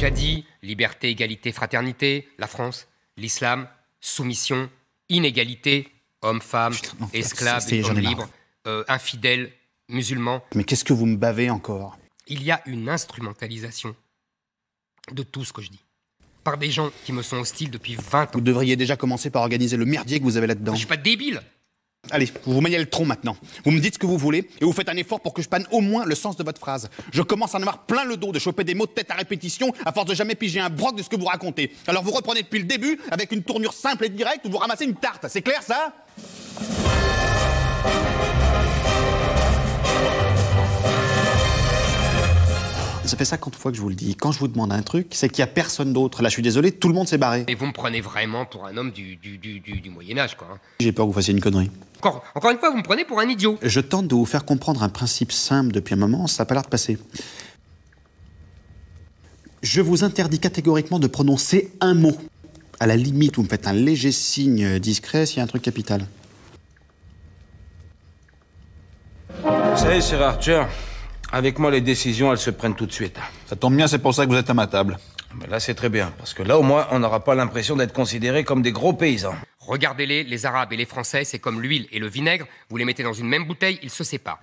déjà dit, liberté, égalité, fraternité, la France, l'islam, soumission, inégalité, hommes-femmes, esclaves, hommes libres, euh, infidèles, musulmans. Mais qu'est-ce que vous me bavez encore Il y a une instrumentalisation de tout ce que je dis. Par des gens qui me sont hostiles depuis 20 ans. Vous devriez déjà commencer par organiser le merdier que vous avez là-dedans. Je suis pas débile Allez, vous vous maniez le tronc maintenant. Vous me dites ce que vous voulez et vous faites un effort pour que je panne au moins le sens de votre phrase. Je commence à en avoir plein le dos de choper des mots de tête à répétition à force de jamais piger un broc de ce que vous racontez. Alors vous reprenez depuis le début avec une tournure simple et directe ou vous ramassez une tarte. C'est clair ça Ça fait 50 fois que je vous le dis. Quand je vous demande un truc, c'est qu'il n'y a personne d'autre. Là, je suis désolé, tout le monde s'est barré. Et vous me prenez vraiment pour un homme du, du, du, du Moyen-Âge, quoi. Hein. J'ai peur que vous fassiez une connerie. Encore, encore une fois, vous me prenez pour un idiot. Je tente de vous faire comprendre un principe simple depuis un moment, ça n'a pas l'air de passer. Je vous interdis catégoriquement de prononcer un mot. À la limite, vous me faites un léger signe discret s'il y a un truc capital. Vous savez, cher Arthur, avec moi, les décisions, elles se prennent tout de suite. Ça tombe bien, c'est pour ça que vous êtes à ma table. là, c'est très bien, parce que là, au moins, on n'aura pas l'impression d'être considérés comme des gros paysans. Regardez-les, les Arabes et les Français, c'est comme l'huile et le vinaigre. Vous les mettez dans une même bouteille, ils se séparent.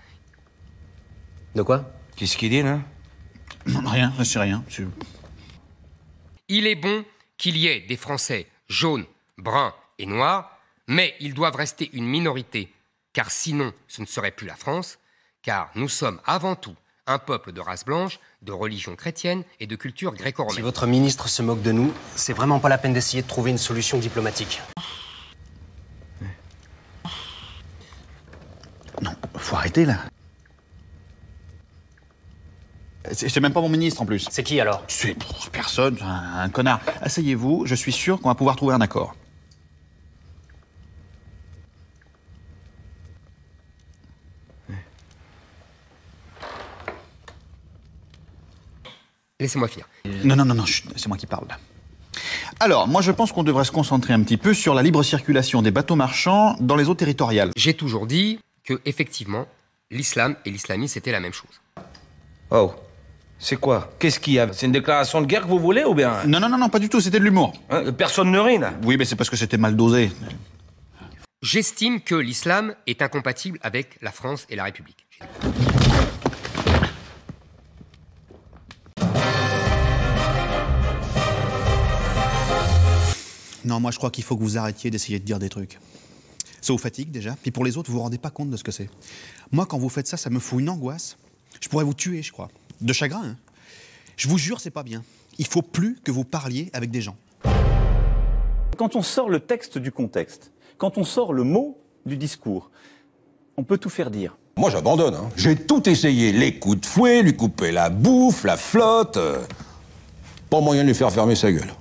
De quoi Qu'est-ce qu'il dit, là Rien, sais rien. Il est bon qu'il y ait des Français jaunes, bruns et noirs, mais ils doivent rester une minorité, car sinon, ce ne serait plus la France car nous sommes avant tout un peuple de race blanche, de religion chrétienne et de culture gréco-romaine. Si votre ministre se moque de nous, c'est vraiment pas la peine d'essayer de trouver une solution diplomatique. Non, faut arrêter là. C'est même pas mon ministre en plus. C'est qui alors C'est personne, un, un connard. Asseyez-vous, je suis sûr qu'on va pouvoir trouver un accord. Laissez-moi finir. Non, non, non, non c'est moi qui parle. Alors, moi je pense qu'on devrait se concentrer un petit peu sur la libre circulation des bateaux marchands dans les eaux territoriales. J'ai toujours dit que, effectivement, l'islam et l'islamisme, c'était la même chose. Oh, c'est quoi Qu'est-ce qu'il y a C'est une déclaration de guerre que vous voulez ou bien Non, non, non, non pas du tout, c'était de l'humour. Hein, personne ne rime. Oui, mais c'est parce que c'était mal dosé. J'estime que l'islam est incompatible avec la France et la République. Non, moi je crois qu'il faut que vous arrêtiez d'essayer de dire des trucs. Ça vous fatigue déjà, puis pour les autres, vous vous rendez pas compte de ce que c'est. Moi, quand vous faites ça, ça me fout une angoisse. Je pourrais vous tuer, je crois. De chagrin, hein. Je vous jure, c'est pas bien. Il faut plus que vous parliez avec des gens. Quand on sort le texte du contexte, quand on sort le mot du discours, on peut tout faire dire. Moi, j'abandonne. Hein. J'ai tout essayé. Les coups de fouet, lui couper la bouffe, la flotte. Pas moyen de lui faire fermer sa gueule.